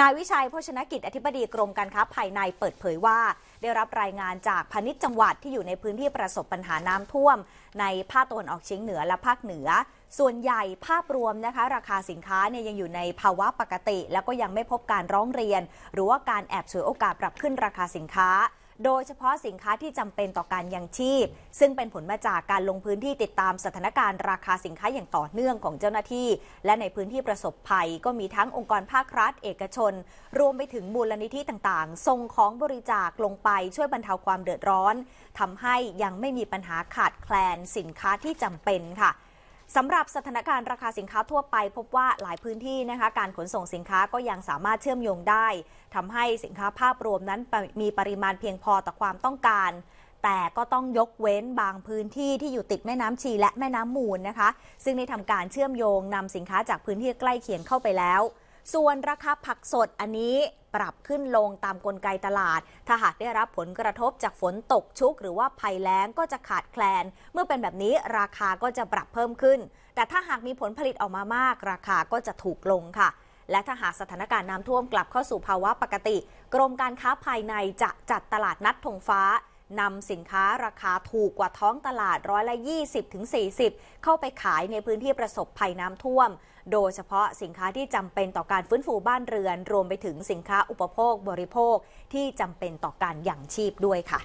นายวิชัยโภชนกิจ อธิบดีกรมการค้าภายในเปิดเผยว่า ได้รับรายงานจากพาณิชย์จังหวัดที่อยู่ในพื้นที่ประสบปัญหาน้ำท่วม ในภาคตะวันออกเฉียงเหนือและภาคเหนือ ส่วนใหญ่ภาพรวมนะคะ ราคาสินค้าเนี่ยยังอยู่ในภาวะปกติ แล้วก็ยังไม่พบการร้องเรียน หรือว่าการแอบฉวยโอกาสปรับขึ้นราคาสินค้าโดยเฉพาะสินค้าที่จำเป็นต่อการยังชีพ ซึ่งเป็นผลมาจากการลงพื้นที่ติดตามสถานการณ์ ราคาสินค้าอย่างต่อเนื่องของเจ้าหน้าที่ และในพื้นที่ประสบภัยก็มีทั้งองค์กรภาครัฐ เอกชน รวมไปถึงมูลนิธิต่างๆส่งของบริจาคลงไปช่วยบรรเทาความเดือดร้อน ทำให้ยังไม่มีปัญหาขาดแคลนสินค้าที่จำเป็นค่ะสำหรับสถานการณ์ราคาสินค้าทั่วไปพบว่าหลายพื้นที่นะคะการขนส่งสินค้าก็ยังสามารถเชื่อมโยงได้ทำให้สินค้าภาพรวมนั้นมีปริมาณเพียงพอต่อความต้องการ แต่ก็ต้องยกเว้นบางพื้นที่ที่อยู่ติดแม่น้ำชีและแม่น้ำมูลนะคะ ซึ่งได้ทำการเชื่อมโยงนำสินค้าจากพื้นที่ใกล้เคียงเข้าไปแล้วส่วนราคาผักสดอันนี้ปรับขึ้นลงตามกลไกตลาด ถ้าหากได้รับผลกระทบจากฝนตกชุกหรือว่าภัยแล้งก็จะขาดแคลน เมื่อเป็นแบบนี้ราคาก็จะปรับเพิ่มขึ้น แต่ถ้าหากมีผลผลิตออกมามาก ราคาก็จะถูกลงค่ะ และถ้าหากสถานการณ์น้ำท่วมกลับเข้าสู่ภาวะปกติ กรมการค้าภายในจะจัดตลาดนัดธงฟ้านำสินค้าราคาถูกกว่าท้องตลาดร้อยละ 20-40 เข้าไปขายในพื้นที่ประสบภัยน้ำท่วม โดยเฉพาะสินค้าที่จำเป็นต่อการฟื้นฟูบ้านเรือน รวมไปถึงสินค้าอุปโภคบริโภคที่จำเป็นต่อการอย่างชีพด้วยค่ะ